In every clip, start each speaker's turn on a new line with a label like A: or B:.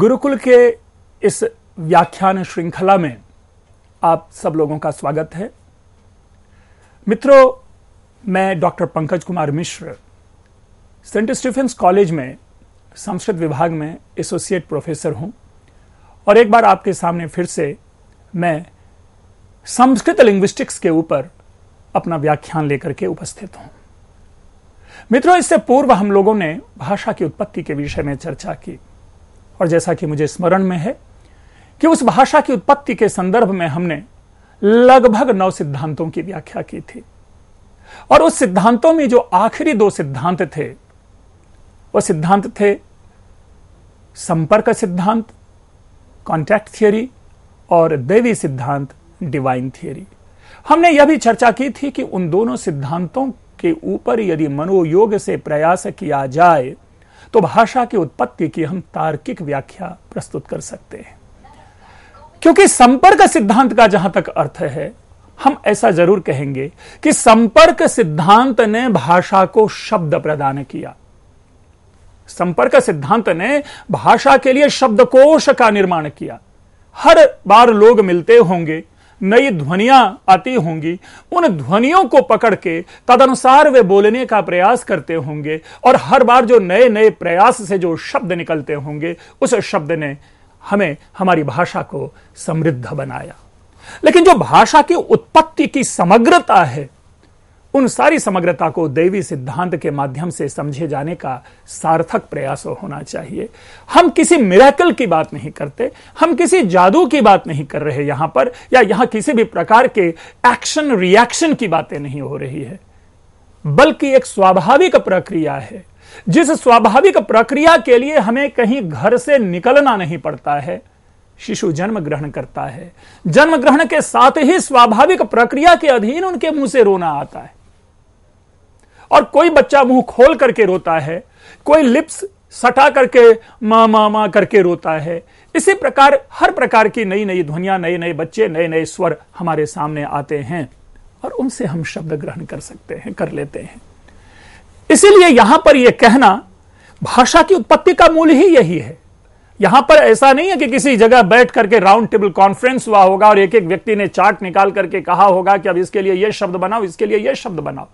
A: गुरुकुल के इस व्याख्यान श्रृंखला में आप सब लोगों का स्वागत है मित्रों मैं doctor Pankaj Kumar Mishra saint Stephens college में संस्कृत विभाग में एसोसिएट प्रोफेसर हूं और एक बार आपके सामने फिर से मैं संस्कृत लिंग्विस्टिक्स के ऊपर अपना व्याख्यान लेकर के उपस्थित हूं मित्रों इससे पूर्व हम लोगों ने भाषा की उत्पत्ति के विषय में चर्चा की और जैसा कि मुझे स्मरण में है कि उस भाषा की उत्पत्ति के संदर्भ में हमने लगभग नौ सिद्धांतों की व्याख्या की थी और उस सिद्धांतों में जो आखिरी दो सिद्धांत थे वह सिद्धांत थे संपर्क सिद्धांत कॉन्टैक्ट थियोरी और देवी सिद्धांत डिवाइन थियोरी हमने यह भी चर्चा की थी कि उन दोनों सिद्धांतों के ऊपर यदि मनोयोग से प्रयास किया जाए तो भाषा की उत्पत्ति की हम तार्किक व्याख्या प्रस्तुत कर सकते हैं क्योंकि संपर्क सिद्धांत का जहां तक अर्थ है हम ऐसा जरूर कहेंगे कि संपर्क सिद्धांत ने भाषा को शब्द प्रदान किया संपर्क सिद्धांत ने भाषा के लिए शब्दकोश का निर्माण किया हर बार लोग मिलते होंगे नई ध्वनियां आती होंगी उन ध्वनियों को पकड़ के तदनुसार वे बोलने का प्रयास करते होंगे और हर बार जो नए नए प्रयास से जो शब्द निकलते होंगे उस शब्द ने हमें हमारी भाषा को समृद्ध बनाया लेकिन जो भाषा की उत्पत्ति की समग्रता है उन सारी समग्रता को दैवी सिद्धांत के माध्यम से समझे जाने का सार्थक प्रयास होना चाहिए हम किसी मिराकल की बात नहीं करते हम किसी जादू की बात नहीं कर रहे यहां पर या यहां किसी भी प्रकार के एक्शन रिएक्शन की बातें नहीं हो रही है बल्कि एक स्वाभाविक प्रक्रिया है जिस स्वाभाविक प्रक्रिया के लिए हमें कहीं घर से निकलना नहीं पड़ता है शिशु जन्म ग्रहण करता है जन्म ग्रहण के साथ ही स्वाभाविक प्रक्रिया के अधीन उनके मुंह से रोना आता है और कोई बच्चा मुंह खोल करके रोता है कोई लिप्स सटा करके मा मा माँ करके रोता है इसी प्रकार हर प्रकार की नई नई ध्वनिया नए नए बच्चे नए नए स्वर हमारे सामने आते हैं और उनसे हम शब्द ग्रहण कर सकते हैं कर लेते हैं इसीलिए यहां पर यह कहना भाषा की उत्पत्ति का मूल ही यही है यहां पर ऐसा नहीं है कि किसी जगह बैठ करके राउंड टेबल कॉन्फ्रेंस हुआ होगा और एक एक व्यक्ति ने चार्ट निकाल करके कहा होगा कि अब इसके लिए यह शब्द बनाओ इसके लिए यह शब्द बनाओ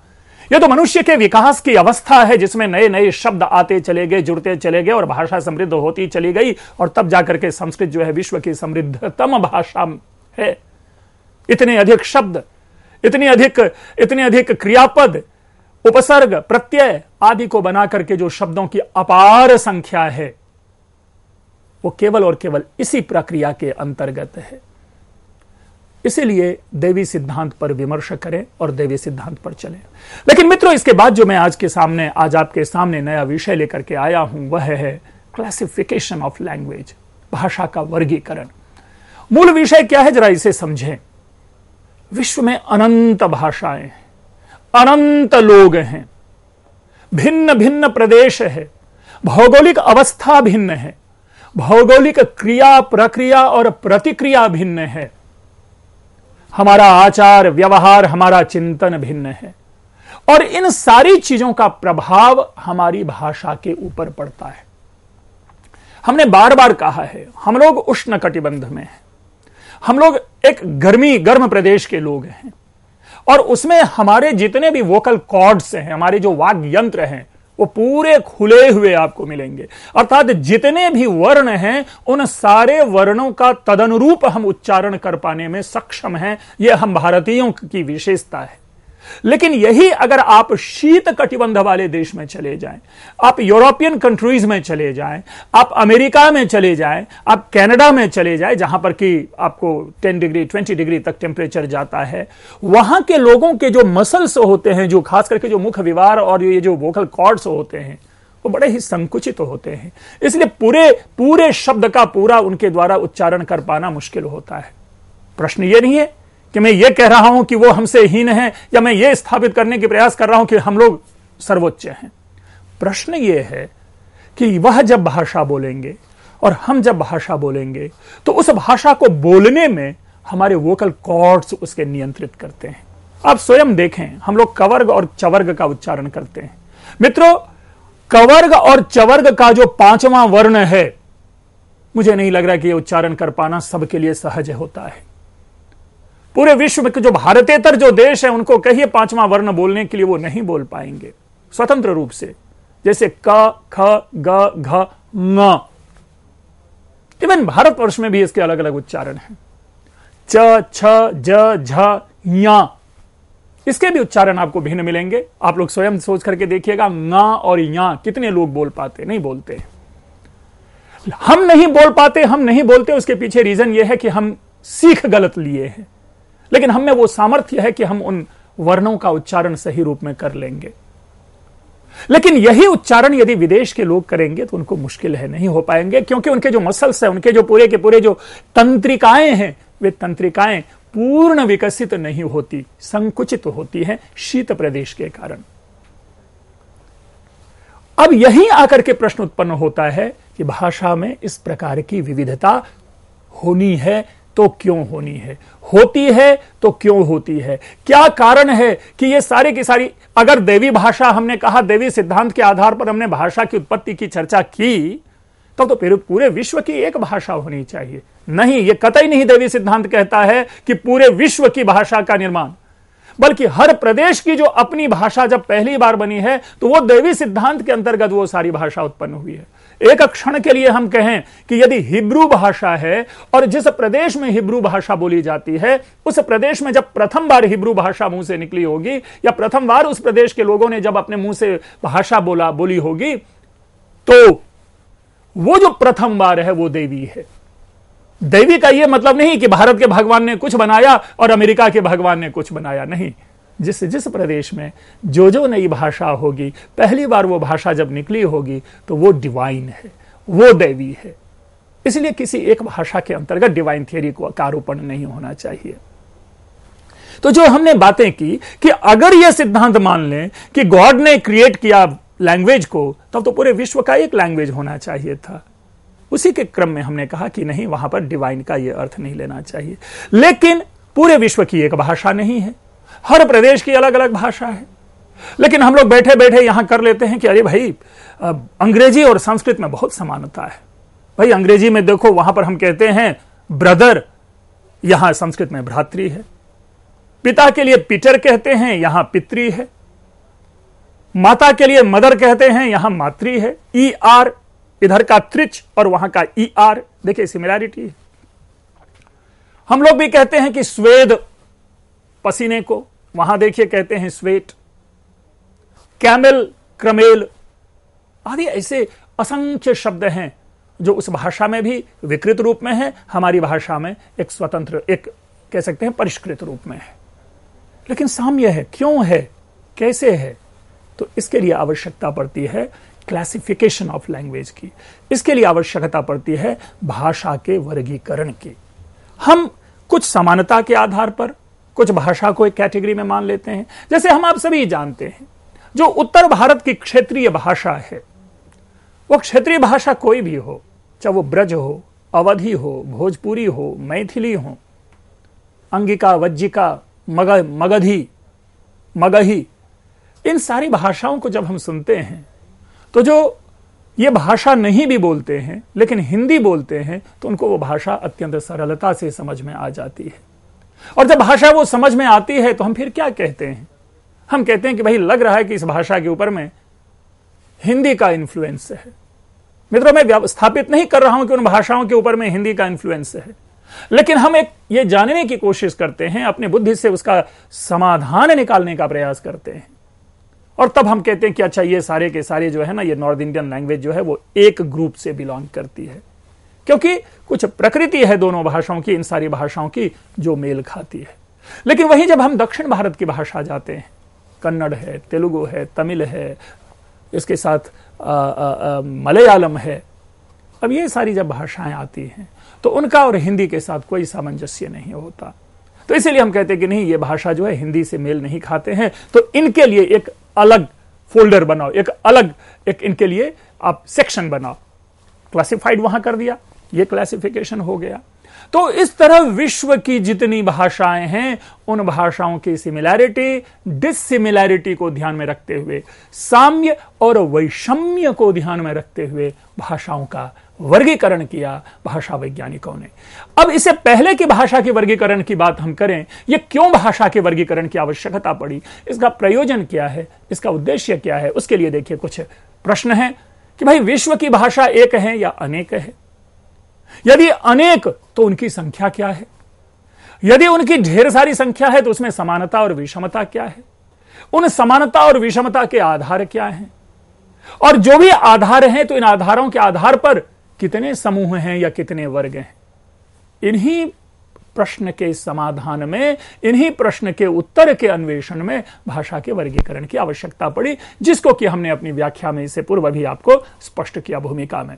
A: यह तो मनुष्य के विकास की अवस्था है जिसमें नए नए शब्द आते चले गए जुड़ते चले गए और भाषा समृद्ध होती चली गई और तब जाकर के संस्कृत जो है विश्व की समृद्धतम भाषा है इतने अधिक शब्द इतनी अधिक इतने अधिक क्रियापद उपसर्ग प्रत्यय आदि को बना करके जो शब्दों की अपार संख्या है वो केवल और केवल इसी प्रक्रिया के अंतर्गत है इसीलिए देवी सिद्धांत पर विमर्श करें और देवी सिद्धांत पर चलें लेकिन मित्रों इसके बाद जो मैं आज के सामने आज आपके सामने नया विषय लेकर के आया हूं वह है क्लासिफिकेशन ऑफ लैंग्वेज भाषा का वर्गीकरण मूल विषय क्या है जरा इसे समझें विश्व में अनंत भाषाएं हैं अनंत लोग हैं भिन्न भिन्न प्रदेश है भौगोलिक अवस्था भिन्न है भौगोलिक क्रिया प्रक्रिया और प्रतिक्रिया भिन्न है हमारा आचार व्यवहार हमारा चिंतन भिन्न है और इन सारी चीजों का प्रभाव हमारी भाषा के ऊपर पड़ता है हमने बार बार कहा है हम लोग उष्ण कटिबंध में हैं हम लोग एक गर्मी गर्म प्रदेश के लोग हैं और उसमें हमारे जितने भी वोकल कॉर्ड्स हैं हमारे जो वाग यंत्र हैं वो पूरे खुले हुए आपको मिलेंगे अर्थात जितने भी वर्ण हैं उन सारे वर्णों का तदनुरूप हम उच्चारण कर पाने में सक्षम हैं यह हम भारतीयों की विशेषता है लेकिन यही अगर आप शीत कटिबंध वाले देश में चले जाएं, आप यूरोपियन कंट्रीज में चले जाएं, आप अमेरिका में चले जाएं, आप कनाडा में चले जाएं, जहां पर कि आपको 10 डिग्री 20 डिग्री तक टेम्परेचर जाता है वहां के लोगों के जो मसल्स होते हैं जो खास करके जो मुख विवार और ये जो वोकल कॉर्ड्स होते हैं वो बड़े ही संकुचित तो होते हैं इसलिए पूरे पूरे शब्द का पूरा उनके द्वारा उच्चारण कर पाना मुश्किल होता है प्रश्न ये नहीं है कि मैं ये कह रहा हूं कि वो हमसे हीन है या मैं ये स्थापित करने के प्रयास कर रहा हूं कि हम लोग सर्वोच्च हैं प्रश्न ये है कि वह जब भाषा बोलेंगे और हम जब भाषा बोलेंगे तो उस भाषा को बोलने में हमारे वोकल कॉर्ड्स उसके नियंत्रित करते हैं आप स्वयं देखें हम लोग कवर्ग और चवर्ग का उच्चारण करते हैं मित्रों कवर्ग और चवर्ग का जो पांचवा वर्ण है मुझे नहीं लग रहा कि यह उच्चारण कर पाना सबके लिए सहज होता है पूरे विश्व में जो भारतेतर जो देश है उनको कहिए पांचवा वर्ण बोलने के लिए वो नहीं बोल पाएंगे स्वतंत्र रूप से जैसे क ख ग घ इवन भारतवर्ष में भी इसके अलग अलग उच्चारण है च छ ज झ या इसके भी उच्चारण आपको भिन्न मिलेंगे आप लोग स्वयं सोच करके देखिएगा ना और या कितने लोग बोल पाते नहीं बोलते हम नहीं बोल पाते हम नहीं बोलते उसके पीछे रीजन यह है कि हम सीख गलत लिए हैं लेकिन हम में वो सामर्थ्य है कि हम उन वर्णों का उच्चारण सही रूप में कर लेंगे लेकिन यही उच्चारण यदि विदेश के लोग करेंगे तो उनको मुश्किल है नहीं हो पाएंगे क्योंकि उनके जो मसल्स हैं उनके जो पूरे के पूरे जो तंत्रिकाएं हैं वे तंत्रिकाएं पूर्ण विकसित नहीं होती संकुचित होती है शीत प्रदेश के कारण अब यही आकर के प्रश्न उत्पन्न होता है कि भाषा में इस प्रकार की विविधता होनी है तो क्यों होनी है होती है तो क्यों होती है क्या कारण है कि ये सारी की सारी अगर देवी भाषा हमने कहा देवी सिद्धांत के आधार पर हमने भाषा की उत्पत्ति की चर्चा की तब तो, तो पूरे विश्व की एक भाषा होनी चाहिए नहीं ये कतई नहीं देवी सिद्धांत कहता है कि पूरे विश्व की भाषा का निर्माण बल्कि हर प्रदेश की जो अपनी भाषा जब पहली बार बनी है तो वो देवी सिद्धांत के अंतर्गत वो सारी भाषा उत्पन्न हुई है एक क्षण के लिए हम कहें कि यदि हिब्रू भाषा है और जिस प्रदेश में हिब्रू भाषा बोली जाती है उस प्रदेश में जब प्रथम बार हिब्रू भाषा मुंह से निकली होगी या प्रथम बार उस प्रदेश के लोगों ने जब अपने मुंह से भाषा बोला बोली होगी तो वो जो प्रथम बार है वो देवी है देवी का यह मतलब नहीं कि भारत के भगवान ने कुछ बनाया और अमेरिका के भगवान ने कुछ बनाया नहीं जिस जिस प्रदेश में जो जो नई भाषा होगी पहली बार वो भाषा जब निकली होगी तो वो डिवाइन है वो दैवी है इसलिए किसी एक भाषा के अंतर्गत डिवाइन थियरी को कारोपण नहीं होना चाहिए तो जो हमने बातें की कि अगर यह सिद्धांत मान लें कि गॉड ने क्रिएट किया लैंग्वेज को तब तो पूरे विश्व का एक लैंग्वेज होना चाहिए था उसी के क्रम में हमने कहा कि नहीं वहां पर डिवाइन का यह अर्थ नहीं लेना चाहिए लेकिन पूरे विश्व की एक भाषा नहीं है हर प्रदेश की अलग अलग भाषा है लेकिन हम लोग बैठे बैठे यहां कर लेते हैं कि अरे भाई अंग्रेजी और संस्कृत में बहुत समानता है भाई अंग्रेजी में देखो वहां पर हम कहते हैं ब्रदर यहां संस्कृत में भ्रातृ है पिता के लिए पिटर कहते हैं यहां पित्री है माता के लिए मदर कहते हैं यहां मातृ है ई e आर इधर का त्रिच और वहां का ई e आर देखिए सिमिलैरिटी है हम लोग भी कहते हैं कि स्वेद पसीने को वहां देखिए कहते हैं स्वेट कैमल क्रमेल आदि ऐसे असंख्य शब्द हैं जो उस भाषा में भी विकृत रूप में है हमारी भाषा में एक स्वतंत्र एक कह सकते हैं परिष्कृत रूप में है लेकिन साम्य है क्यों है कैसे है तो इसके लिए आवश्यकता पड़ती है क्लासिफिकेशन ऑफ लैंग्वेज की इसके लिए आवश्यकता पड़ती है भाषा के वर्गीकरण की हम कुछ समानता के आधार पर कुछ भाषा को एक कैटेगरी में मान लेते हैं जैसे हम आप सभी जानते हैं जो उत्तर भारत की क्षेत्रीय भाषा है वह क्षेत्रीय भाषा कोई भी हो चाहे वो ब्रज हो अवधि हो भोजपुरी हो मैथिली हो अंगिका वज्जिका मग मगधी मगही इन सारी भाषाओं को जब हम सुनते हैं तो जो ये भाषा नहीं भी बोलते हैं लेकिन हिंदी बोलते हैं तो उनको वो भाषा अत्यंत सरलता से समझ में आ जाती है और जब भाषा वो समझ में आती है तो हम फिर क्या कहते हैं हम कहते हैं कि भाई लग रहा है कि इस भाषा के ऊपर में हिंदी का इन्फ्लुएंस है मित्रों मैं स्थापित नहीं कर रहा हूं कि उन भाषाओं के ऊपर में हिंदी का इन्फ्लुएंस है लेकिन हम एक ये जानने की कोशिश करते हैं अपने बुद्धि से उसका समाधान निकालने का प्रयास करते हैं और तब हम कहते हैं कि अच्छा ये सारे के सारे जो है ना ये नॉर्थ इंडियन लैंग्वेज जो है वो एक ग्रुप से बिलोंग करती है क्योंकि कुछ प्रकृति है दोनों भाषाओं की इन सारी भाषाओं की जो मेल खाती है लेकिन वहीं जब हम दक्षिण भारत की भाषा जाते हैं कन्नड़ है तेलुगु है तमिल है इसके साथ मलयालम है अब ये सारी जब भाषाएं आती हैं तो उनका और हिंदी के साथ कोई सामंजस्य नहीं होता तो इसीलिए हम कहते हैं कि नहीं ये भाषा जो है हिंदी से मेल नहीं खाते हैं तो इनके लिए एक अलग फोल्डर बनाओ एक अलग एक इनके लिए आप सेक्शन बनाओ क्लासिफाइड वहां कर दिया ये क्लासिफिकेशन हो गया तो इस तरह विश्व की जितनी भाषाएं हैं उन भाषाओं की सिमिलैरिटी डिसिमिलैरिटी को ध्यान में रखते हुए साम्य और वैषम्य को ध्यान में रखते हुए भाषाओं का वर्गीकरण किया भाषा वैज्ञानिकों ने अब इसे पहले की भाषा के वर्गीकरण की बात हम करें यह क्यों भाषा के वर्गीकरण की आवश्यकता पड़ी इसका प्रयोजन क्या है इसका उद्देश्य क्या है उसके लिए देखिए कुछ प्रश्न है कि भाई विश्व की भाषा एक है या अनेक है यदि अनेक तो उनकी संख्या क्या है यदि उनकी ढेर सारी संख्या है तो उसमें समानता और विषमता क्या है उन समानता और विषमता के आधार क्या हैं और जो भी आधार हैं तो इन आधारों के आधार पर कितने समूह हैं या कितने वर्ग हैं इन्हीं प्रश्न के समाधान में इन्हीं प्रश्न के उत्तर के अन्वेषण में भाषा के वर्गीकरण की आवश्यकता पड़ी जिसको कि हमने अपनी व्याख्या में इसे पूर्व भी आपको स्पष्ट किया भूमिका में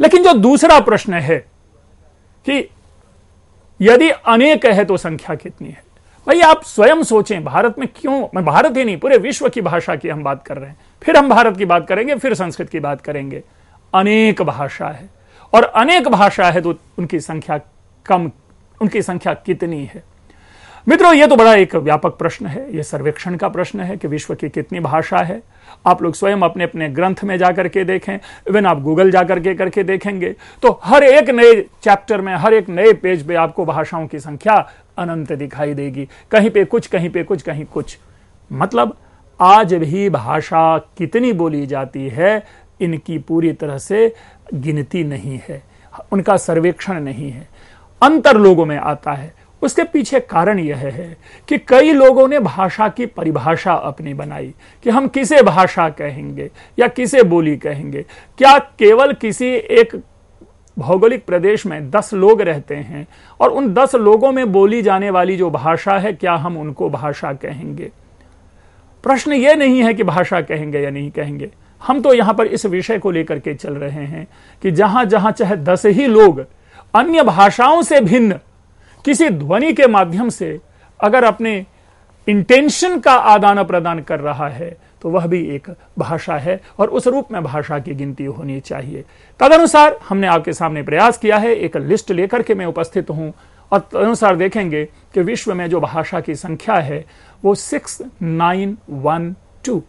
A: लेकिन जो दूसरा प्रश्न है कि यदि अनेक है तो संख्या कितनी है भाई आप स्वयं सोचें भारत में क्यों मैं भारत ही नहीं पूरे विश्व की भाषा की हम बात कर रहे हैं फिर हम भारत की बात करेंगे फिर संस्कृत की बात करेंगे अनेक भाषा है और अनेक भाषा है तो उनकी संख्या कम उनकी संख्या कितनी है मित्रों ये तो बड़ा एक व्यापक प्रश्न है ये सर्वेक्षण का प्रश्न है कि विश्व की कितनी भाषा है आप लोग स्वयं अपने अपने ग्रंथ में जाकर के देखें इवन आप गूगल जाकर के करके देखेंगे तो हर एक नए चैप्टर में हर एक नए पेज पे आपको भाषाओं की संख्या अनंत दिखाई देगी कहीं पे कुछ कहीं पे कुछ कहीं कुछ मतलब आज भी भाषा कितनी बोली जाती है इनकी पूरी तरह से गिनती नहीं है उनका सर्वेक्षण नहीं है अंतर लोगों में आता है उसके पीछे कारण यह है कि कई लोगों ने भाषा की परिभाषा अपनी बनाई कि हम किसे भाषा कहेंगे या किसे बोली कहेंगे क्या केवल किसी एक भौगोलिक प्रदेश में दस लोग रहते हैं और उन दस लोगों में बोली जाने वाली जो भाषा है क्या हम उनको भाषा कहेंगे प्रश्न यह नहीं है कि भाषा कहेंगे या नहीं कहेंगे हम तो यहां पर इस विषय को लेकर के चल रहे हैं कि जहां जहां चाहे दस ही लोग अन्य भाषाओं से भिन्न किसी ध्वनि के माध्यम से अगर अपने इंटेंशन का आदान प्रदान कर रहा है तो वह भी एक भाषा है और उस रूप में भाषा की गिनती होनी चाहिए तदनुसार हमने आपके सामने प्रयास किया है एक लिस्ट लेकर के मैं उपस्थित हूं और तदनुसार देखेंगे कि विश्व में जो भाषा की संख्या है वो सिक्स नाइन वन टू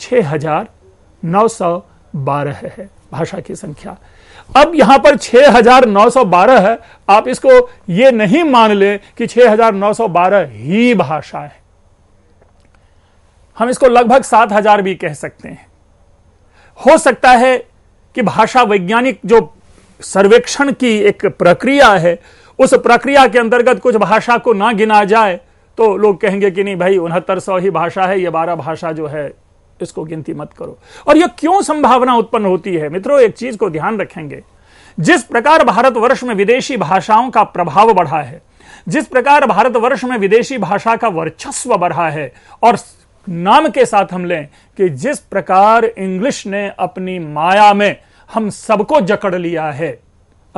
A: छ हजार नौ सौ बारह है भाषा की संख्या अब यहां पर 6912 है आप इसको यह नहीं मान लें कि 6912 ही भाषा है हम इसको लगभग 7000 भी कह सकते हैं हो सकता है कि भाषा वैज्ञानिक जो सर्वेक्षण की एक प्रक्रिया है उस प्रक्रिया के अंतर्गत कुछ भाषा को ना गिना जाए तो लोग कहेंगे कि नहीं भाई उनहत्तर सौ ही भाषा है ये बारह भाषा जो है इसको गिनती मत करो और यह क्यों संभावना उत्पन्न होती है मित्रों एक चीज को ध्यान रखेंगे जिस प्रकार भारतवर्ष में विदेशी भाषाओं का प्रभाव बढ़ा है जिस प्रकार भारतवर्ष में विदेशी भाषा का वर्चस्व बढ़ा है और नाम के साथ हम लें कि जिस प्रकार इंग्लिश ने अपनी माया में हम सबको जकड़ लिया है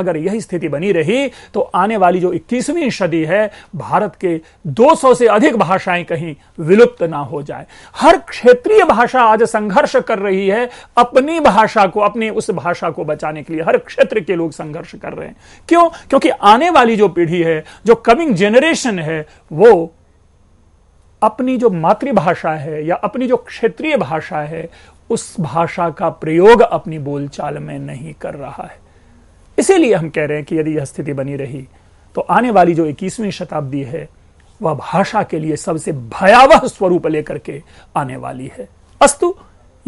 A: अगर यही स्थिति बनी रही तो आने वाली जो 21वीं सदी है भारत के 200 से अधिक भाषाएं कहीं विलुप्त ना हो जाए हर क्षेत्रीय भाषा आज संघर्ष कर रही है अपनी भाषा को अपनी उस भाषा को बचाने के लिए हर क्षेत्र के लोग संघर्ष कर रहे हैं क्यों क्योंकि आने वाली जो पीढ़ी है जो कमिंग जेनरेशन है वो अपनी जो मातृभाषा है या अपनी जो क्षेत्रीय भाषा है उस भाषा का प्रयोग अपनी बोलचाल में नहीं कर रहा है इसीलिए हम कह रहे हैं कि यदि यह स्थिति बनी रही तो आने वाली जो इक्कीसवीं शताब्दी है वह भाषा के लिए सबसे भयावह स्वरूप लेकर के आने वाली है अस्तु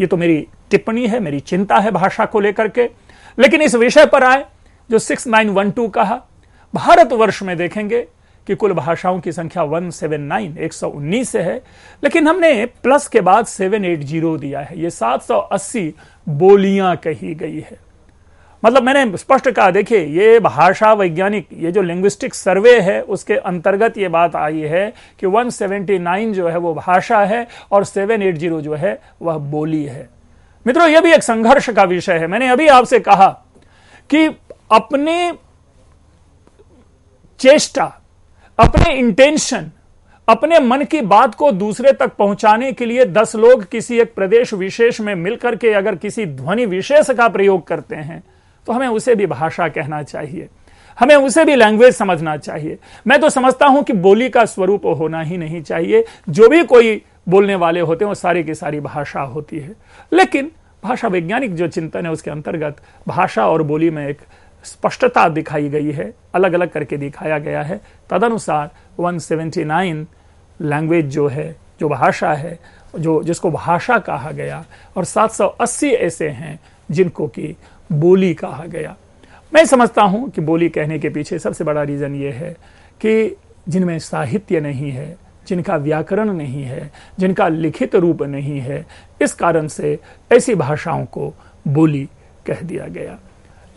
A: ये तो मेरी टिप्पणी है मेरी चिंता है भाषा को लेकर के लेकिन इस विषय पर आए जो सिक्स नाइन वन टू कहा भारत वर्ष में देखेंगे कि कुल भाषाओं की संख्या वन सेवन नाइन एक सौ उन्नीस है लेकिन हमने प्लस के बाद सेवन एट जीरो दिया है ये अस्सी बोलियां कही गई है मतलब मैंने स्पष्ट कहा देखिए ये भाषा वैज्ञानिक ये जो लिंग्विस्टिक सर्वे है उसके अंतर्गत ये बात आई है कि 179 जो है वो भाषा है और 780 जो है वह बोली है मित्रों ये भी एक संघर्ष का विषय है मैंने अभी आपसे कहा कि अपने चेष्टा अपने इंटेंशन अपने मन की बात को दूसरे तक पहुंचाने के लिए दस लोग किसी एक प्रदेश विशेष में मिलकर के अगर किसी ध्वनि विशेष का प्रयोग करते हैं तो हमें उसे भी भाषा कहना चाहिए हमें उसे भी लैंग्वेज समझना चाहिए मैं तो समझता हूं कि बोली का स्वरूप होना ही नहीं चाहिए जो भी कोई बोलने वाले होते हैं वो सारी की सारी भाषा होती है लेकिन भाषा वैज्ञानिक जो चिंतन है उसके अंतर्गत भाषा और बोली में एक स्पष्टता दिखाई गई है अलग अलग करके दिखाया गया है तदनुसार 179 लैंग्वेज जो है जो भाषा है जो जिसको भाषा कहा गया और 780 ऐसे हैं जिनको कि बोली कहा गया मैं समझता हूँ कि बोली कहने के पीछे सबसे बड़ा रीज़न ये है कि जिनमें साहित्य नहीं है जिनका व्याकरण नहीं है जिनका लिखित रूप नहीं है इस कारण से ऐसी भाषाओं को बोली कह दिया गया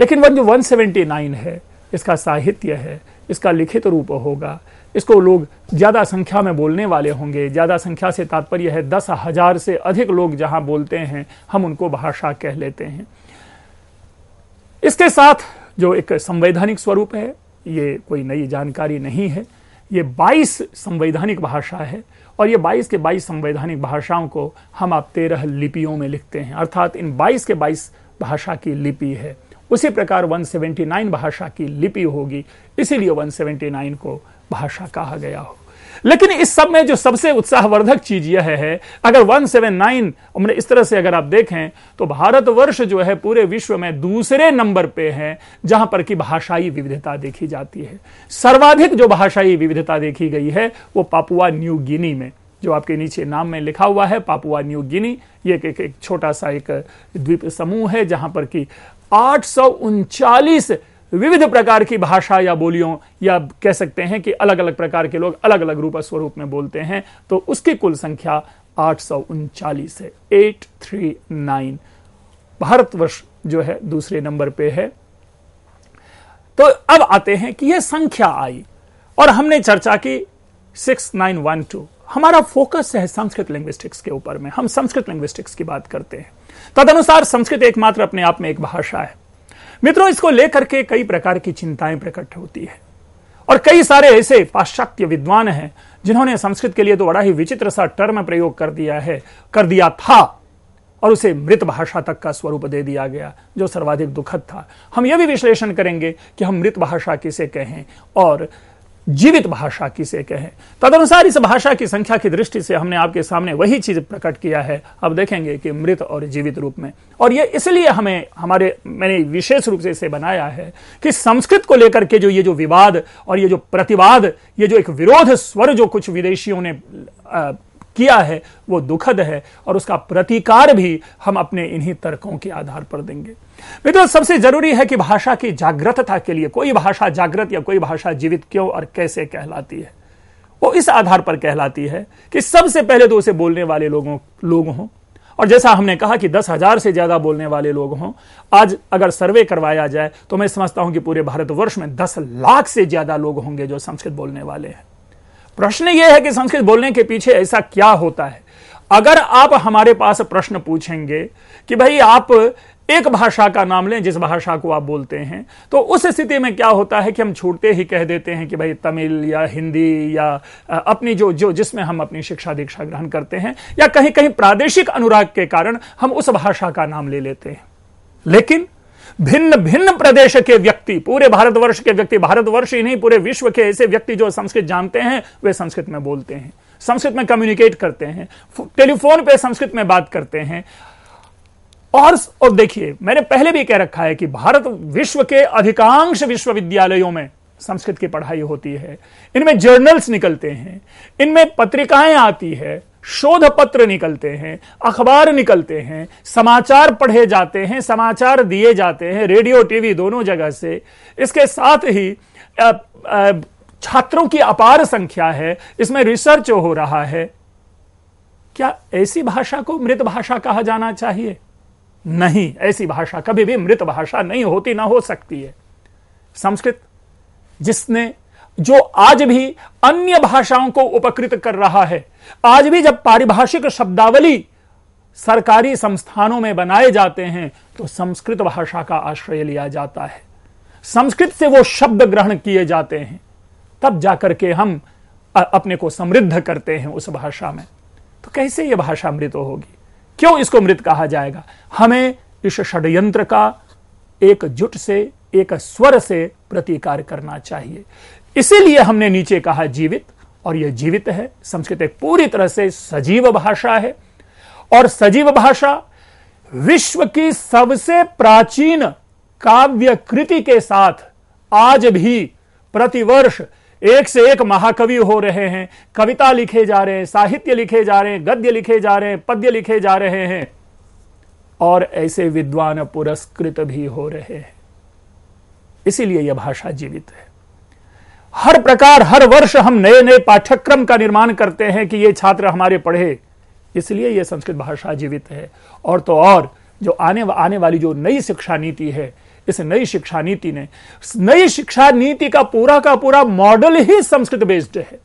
A: लेकिन वह जो 179 है इसका साहित्य है इसका लिखित रूप होगा इसको लोग ज़्यादा संख्या में बोलने वाले होंगे ज़्यादा संख्या से तात्पर्य है दस हज़ार से अधिक लोग जहाँ बोलते हैं हम उनको भाषा कह लेते हैं इसके साथ जो एक संवैधानिक स्वरूप है ये कोई नई जानकारी नहीं है ये 22 संवैधानिक भाषा है और ये 22 के 22 संवैधानिक भाषाओं को हम आप तेरह लिपियों में लिखते हैं अर्थात इन 22 के 22 भाषा की लिपि है उसी प्रकार 179 भाषा की लिपि होगी इसीलिए 179 को भाषा कहा गया हो लेकिन इस सब में जो सबसे उत्साहवर्धक चीज यह है अगर 179 उम्र इस तरह से अगर आप देखें तो भारतवर्ष जो है पूरे विश्व में दूसरे नंबर पे है जहां पर की भाषाई विविधता देखी जाती है सर्वाधिक जो भाषाई विविधता देखी गई है वो पापुआ न्यू गिनी में जो आपके नीचे नाम में लिखा हुआ है पापुआ न्यू गिनी ये एक, एक, एक छोटा सा एक द्वीप समूह है जहां पर कि आठ विविध प्रकार की भाषा या बोलियों या कह सकते हैं कि अलग अलग प्रकार के लोग अलग अलग रूप स्वरूप में बोलते हैं तो उसकी कुल संख्या आठ सौ उनचालीस है एट थ्री नाइन भारतवर्ष जो है दूसरे नंबर पे है तो अब आते हैं कि यह संख्या आई और हमने चर्चा की सिक्स नाइन वन टू हमारा फोकस है संस्कृत लिंग्विस्टिक्स के ऊपर में हम संस्कृत लिंग्विस्टिक्स की बात करते हैं तदनुसार संस्कृत एकमात्र अपने आप में एक भाषा है मित्रों इसको लेकर के कई प्रकार की चिंताएं प्रकट होती है और कई सारे ऐसे पाश्चात्य विद्वान हैं जिन्होंने संस्कृत के लिए तो बड़ा ही विचित्र सा टर्म प्रयोग कर दिया है कर दिया था और उसे मृत भाषा तक का स्वरूप दे दिया गया जो सर्वाधिक दुखद था हम यह भी विश्लेषण करेंगे कि हम मृत भाषा किसे कहें और जीवित भाषा किसे कहें तदनुसार इस भाषा की संख्या की दृष्टि से हमने आपके सामने वही चीज प्रकट किया है अब देखेंगे कि मृत और जीवित रूप में और ये इसलिए हमें हमारे मैंने विशेष रूप से इसे बनाया है कि संस्कृत को लेकर के जो ये जो विवाद और ये जो प्रतिवाद ये जो एक विरोध स्वर जो कुछ विदेशियों ने किया है वो दुखद है और उसका प्रतिकार भी हम अपने इन्हीं तर्कों के आधार पर देंगे मित्रों सबसे जरूरी है कि भाषा की जागृतता के लिए कोई भाषा जागृत या कोई भाषा जीवित क्यों और कैसे कहलाती है वो इस आधार पर कहलाती है कि सबसे पहले तो उसे बोलने वाले लोगों लोग हों और जैसा हमने कहा कि दस हजार से ज्यादा बोलने वाले लोग हों आज अगर सर्वे करवाया जाए तो मैं समझता हूं कि पूरे भारतवर्ष में दस लाख से ज्यादा लोग होंगे जो संस्कृत बोलने वाले हैं प्रश्न यह है कि संस्कृत बोलने के पीछे ऐसा क्या होता है अगर आप हमारे पास प्रश्न पूछेंगे कि भाई आप एक भाषा का नाम लें जिस भाषा को आप बोलते हैं तो उस स्थिति में क्या होता है कि हम छूटते ही कह देते हैं कि भाई तमिल या हिंदी या अपनी जो जो जिसमें हम अपनी शिक्षा दीक्षा ग्रहण करते हैं या कहीं कहीं प्रादेशिक अनुराग के कारण हम उस भाषा का नाम ले लेते हैं लेकिन भिन्न भिन्न प्रदेश के व्यक्ति पूरे भारतवर्ष के व्यक्ति भारतवर्ष ही नहीं पूरे विश्व के ऐसे व्यक्ति जो संस्कृत जानते हैं वे संस्कृत में बोलते हैं संस्कृत में कम्युनिकेट करते हैं टेलीफोन पे संस्कृत में बात करते हैं और और देखिए मैंने पहले भी कह रखा है कि भारत विश्व के अधिकांश विश्वविद्यालयों में संस्कृत की पढ़ाई होती है इनमें जर्नल्स निकलते हैं इनमें पत्रिकाएं आती है शोध पत्र निकलते हैं अखबार निकलते हैं समाचार पढ़े जाते हैं समाचार दिए जाते हैं रेडियो टीवी दोनों जगह से इसके साथ ही छात्रों की अपार संख्या है इसमें रिसर्च हो रहा है क्या ऐसी भाषा को मृत भाषा कहा जाना चाहिए नहीं ऐसी भाषा कभी भी मृत भाषा नहीं होती ना हो सकती है संस्कृत जिसने जो आज भी अन्य भाषाओं को उपकृत कर रहा है आज भी जब पारिभाषिक शब्दावली सरकारी संस्थानों में बनाए जाते हैं तो संस्कृत भाषा का आश्रय लिया जाता है संस्कृत से वो शब्द ग्रहण किए जाते हैं तब जाकर के हम अपने को समृद्ध करते हैं उस भाषा में तो कैसे यह भाषा मृत होगी क्यों इसको मृत कहा जाएगा हमें इस षड्यंत्र का एकजुट से एक स्वर से प्रतिकार करना चाहिए इसीलिए हमने नीचे कहा जीवित और यह जीवित है संस्कृत एक पूरी तरह से सजीव भाषा है और सजीव भाषा विश्व की सबसे प्राचीन काव्य कृति के साथ आज भी प्रतिवर्ष एक से एक महाकवि हो रहे हैं कविता लिखे जा रहे हैं साहित्य लिखे जा रहे हैं गद्य लिखे जा रहे हैं पद्य लिखे जा रहे हैं और ऐसे विद्वान पुरस्कृत भी हो रहे हैं इसीलिए यह भाषा जीवित है हर प्रकार हर वर्ष हम नए नए पाठ्यक्रम का निर्माण करते हैं कि ये छात्र हमारे पढ़े इसलिए ये संस्कृत भाषा जीवित है और तो और जो आने आने वाली जो नई शिक्षा नीति है इस नई शिक्षा नीति ने नई शिक्षा नीति का पूरा का पूरा मॉडल ही संस्कृत बेस्ड है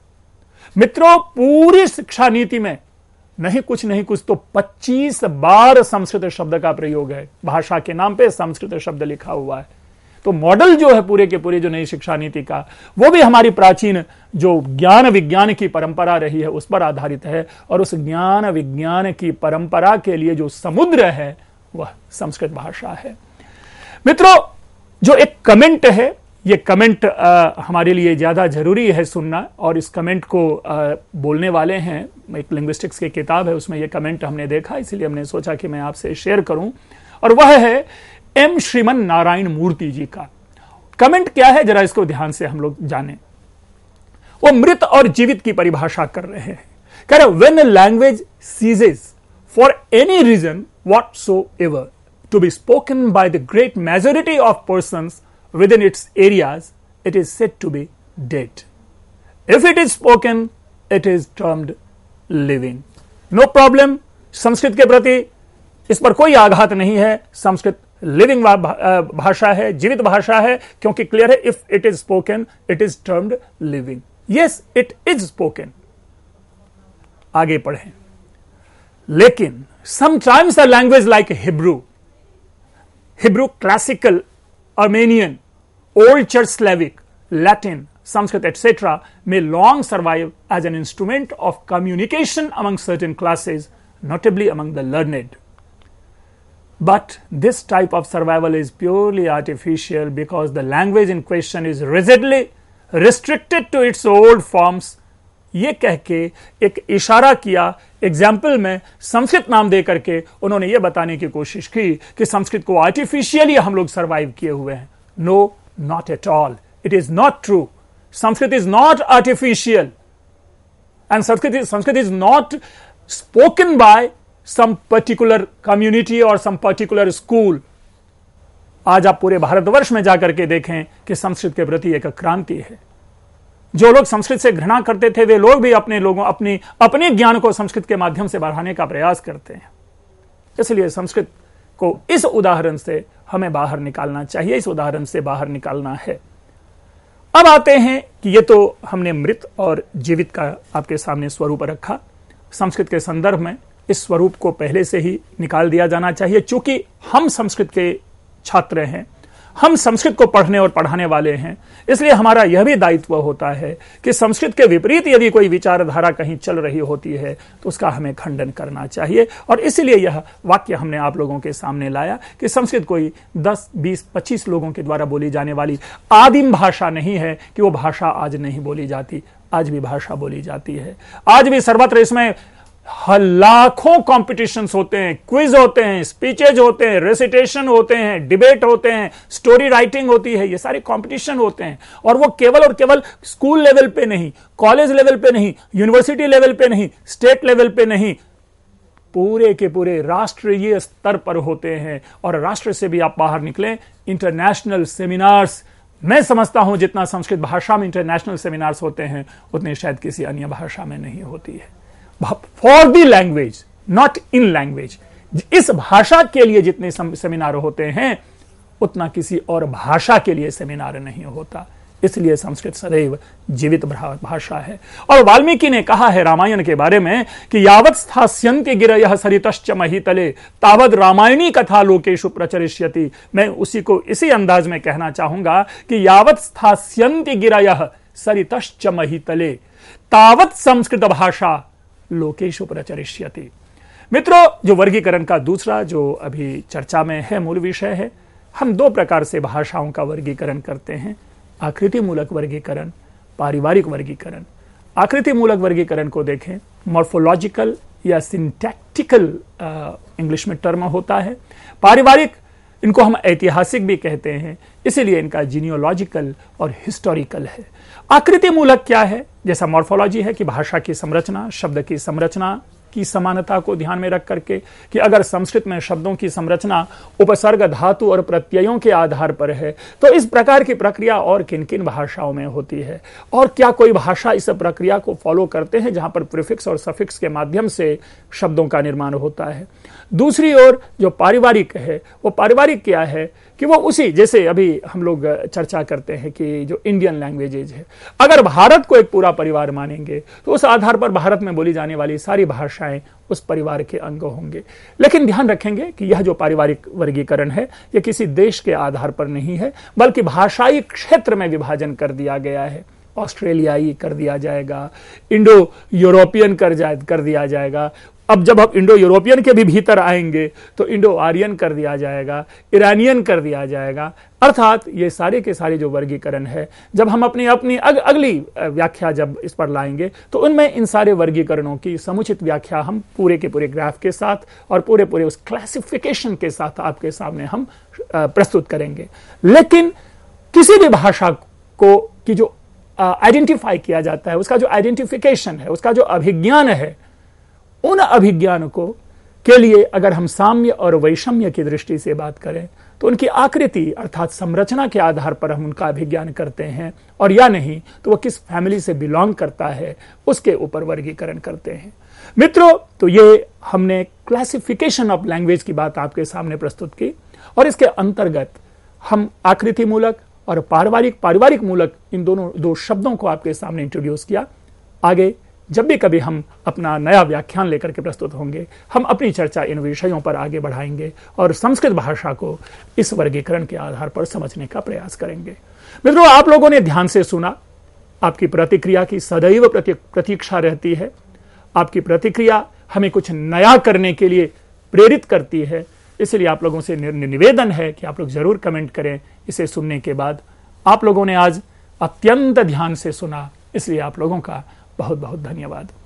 A: मित्रों पूरी शिक्षा नीति में नहीं कुछ नहीं कुछ तो 25 बार संस्कृत शब्द का प्रयोग है भाषा के नाम पे संस्कृत शब्द लिखा हुआ है तो मॉडल जो है पूरे के पूरे जो नई शिक्षा नीति का वो भी हमारी प्राचीन जो ज्ञान विज्ञान की परंपरा रही है उस पर आधारित है और उस ज्ञान विज्ञान की परंपरा के लिए जो समुद्र है वह संस्कृत भाषा है मित्रों जो एक कमेंट है ये कमेंट आ, हमारे लिए ज़्यादा ज़रूरी है सुनना और इस कमेंट को आ, बोलने वाले हैं एक लिंग्विस्टिक्स की किताब है उसमें ये कमेंट हमने देखा इसलिए हमने सोचा कि मैं आपसे शेयर करूं और वह है एम श्रीमन नारायण मूर्ति जी का कमेंट क्या है जरा इसको ध्यान से हम लोग जाने वो मृत और जीवित की परिभाषा कर रहे हैं कह रहे when a language ceases for any reason whatsoever to be spoken by the great majority of person within its areas it is said to be dead if it is spoken it is termed living no problem Sanskrit के प्रति इस पर कोई आघात नहीं है Sanskrit living uh, भाषा है जीवित भाषा है क्योंकि क्लियर है if it is spoken it is termed living yes it is spoken आगे पढ़े लेकिन sometimes a language like Hebrew Hebrew classical Armenian old church Slavic Latin Sanskrit etcetera may long survive as an instrument of communication among certain classes notably among the learned But this type of survival is purely artificial because the language in question is rigidly restricted to its old forms. ये कह के एक इशारा किया example में संस्कृत नाम दे करके उन्होंने ये बताने की कोशिश की कि संस्कृत को आर्टिफिशियली हम लोग सर्वाइव किए हुए हैं no not at all it is not true Sanskrit is not artificial and Sanskrit Sanskrit is not spoken by some particular community और सम पर्टिकुलर स्कूल आज आप पूरे भारतवर्ष में जाकर के देखें कि संस्कृत के प्रति एक क्रांति है जो लोग संस्कृत से घृणा करते थे वे लोग भी अपने लोगों अपनी अपने ज्ञान को संस्कृत के माध्यम से बढ़ाने का प्रयास करते हैं इसलिए संस्कृत को इस उदाहरण से हमें बाहर निकालना चाहिए इस उदाहरण से बाहर निकालना है अब आते हैं कि ये तो हमने मृत और जीवित का आपके सामने स्वरूप रखा संस्कृत के संदर्भ में इस स्वरूप को पहले से ही निकाल दिया जाना चाहिए चूंकि हम संस्कृत के छात्र हैं हम संस्कृत को पढ़ने और पढ़ाने वाले हैं इसलिए हमारा यह भी दायित्व होता है कि संस्कृत के विपरीत यदि कोई विचारधारा कहीं चल रही होती है तो उसका हमें खंडन करना चाहिए और इसलिए यह वाक्य हमने आप लोगों के सामने लाया कि संस्कृत कोई 10, 20, 25 लोगों के द्वारा बोली जाने वाली आदिम भाषा नहीं है कि वो भाषा आज नहीं बोली जाती आज भी भाषा बोली जाती है आज भी सर्वत्र इसमें लाखों कॉम्पिटिशन्स होते हैं क्विज होते हैं स्पीचेज होते हैं रेसिटेशन होते हैं डिबेट होते हैं स्टोरी राइटिंग होती है ये सारे कॉम्पिटिशन होते हैं और वो केवल और केवल स्कूल लेवल पे नहीं कॉलेज लेवल पे नहीं यूनिवर्सिटी लेवल पे नहीं स्टेट लेवल पे नहीं पूरे के पूरे राष्ट्रीय स्तर पर होते हैं और राष्ट्र से भी आप बाहर निकलें इंटरनेशनल सेमिनार्स मैं समझता हूं जितना संस्कृत भाषा में इंटरनेशनल सेमिनार्स होते हैं उतने शायद किसी अन्य भाषा में नहीं होती है for the language not in language इस भाषा के लिए जितने सेमिनार होते हैं उतना किसी और भाषा के लिए सेमिनार नहीं होता इसलिए संस्कृत सदैव जीवित भाषा है और वाल्मीकि ने कहा है रामायण के बारे में कि यावत स्थास्यंत गिर यह सरितश्च तले तावत रामायणी कथा लोकेशु प्रचरिष्यति मैं उसी को इसी अंदाज में कहना चाहूंगा कि यावत स्थास्यंत गिर यह सरितश्च महीतले तावत संस्कृत भाषा लोकेशु प्रचरिष्यति मित्रों जो वर्गीकरण का दूसरा जो अभी चर्चा में है मूल विषय है हम दो प्रकार से भाषाओं का वर्गीकरण करते हैं आकृति मूलक वर्गीकरण पारिवारिक वर्गीकरण आकृति मूलक वर्गीकरण को देखें मॉर्फोलॉजिकल या सिंटैक्टिकल इंग्लिश में टर्म होता है पारिवारिक इनको हम ऐतिहासिक भी कहते हैं इसीलिए इनका जीनियोलॉजिकल और हिस्टोरिकल है आकृति मूलक क्या है जैसा मॉर्फोलॉजी है कि भाषा की संरचना शब्द की संरचना की समानता को ध्यान में रख करके कि अगर संस्कृत में शब्दों की संरचना उपसर्ग धातु और प्रत्ययों के आधार पर है तो इस प्रकार की प्रक्रिया और किन किन भाषाओं में होती है और क्या कोई भाषा इस प्रक्रिया को फॉलो करते हैं जहां पर प्रिफिक्स और सफिक्स के माध्यम से शब्दों का निर्माण होता है दूसरी ओर जो पारिवारिक है वो पारिवारिक क्या है कि वो उसी जैसे अभी हम लोग चर्चा करते हैं कि जो इंडियन लैंग्वेजेज है अगर भारत को एक पूरा परिवार मानेंगे तो उस आधार पर भारत में बोली जाने वाली सारी भाषाएं उस परिवार के अंग होंगे लेकिन ध्यान रखेंगे कि यह जो पारिवारिक वर्गीकरण है यह किसी देश के आधार पर नहीं है बल्कि भाषाई क्षेत्र में विभाजन कर दिया गया है ऑस्ट्रेलियाई कर दिया जाएगा इंडो यूरोपियन कर जा कर दिया जाएगा अब जब हम इंडो यूरोपियन के भी भीतर आएंगे तो इंडो आर्यन कर दिया जाएगा ईरानियन कर दिया जाएगा अर्थात ये सारे के सारे जो वर्गीकरण है जब हम अपनी अपनी अग, अगली व्याख्या जब इस पर लाएंगे तो उनमें इन सारे वर्गीकरणों की समुचित व्याख्या हम पूरे के पूरे ग्राफ के साथ और पूरे पूरे उस क्लासिफिकेशन के साथ आपके सामने हम प्रस्तुत करेंगे लेकिन किसी भी भाषा को की जो आइडेंटिफाई किया जाता है उसका जो आइडेंटिफिकेशन है उसका जो अभिज्ञान है उन अभिज्ञान को के लिए अगर हम साम्य और वैषम्य की दृष्टि से बात करें तो उनकी आकृति अर्थात संरचना के आधार पर हम उनका अभिज्ञान करते हैं और या नहीं तो वह किस फैमिली से बिलोंग करता है उसके ऊपर वर्गीकरण करते हैं मित्रों तो ये हमने क्लासिफिकेशन ऑफ लैंग्वेज की बात आपके सामने प्रस्तुत की और इसके अंतर्गत हम आकृति मूलक और पारिवारिक पारिवारिक मूलक इन दोनों दो शब्दों को आपके सामने इंट्रोड्यूस किया आगे जब भी कभी हम अपना नया व्याख्यान लेकर के प्रस्तुत होंगे हम अपनी चर्चा इन विषयों पर आगे बढ़ाएंगे और संस्कृत भाषा को इस वर्गीकरण के आधार पर समझने का प्रयास करेंगे मित्रों आप लोगों ने ध्यान से सुना आपकी प्रतिक्रिया की सदैव प्रतीक्षा रहती है आपकी प्रतिक्रिया हमें कुछ नया करने के लिए प्रेरित करती है इसलिए आप लोगों से निवेदन है कि आप लोग जरूर कमेंट करें इसे सुनने के बाद आप लोगों ने आज अत्यंत ध्यान से सुना इसलिए आप लोगों का बहुत बहुत धन्यवाद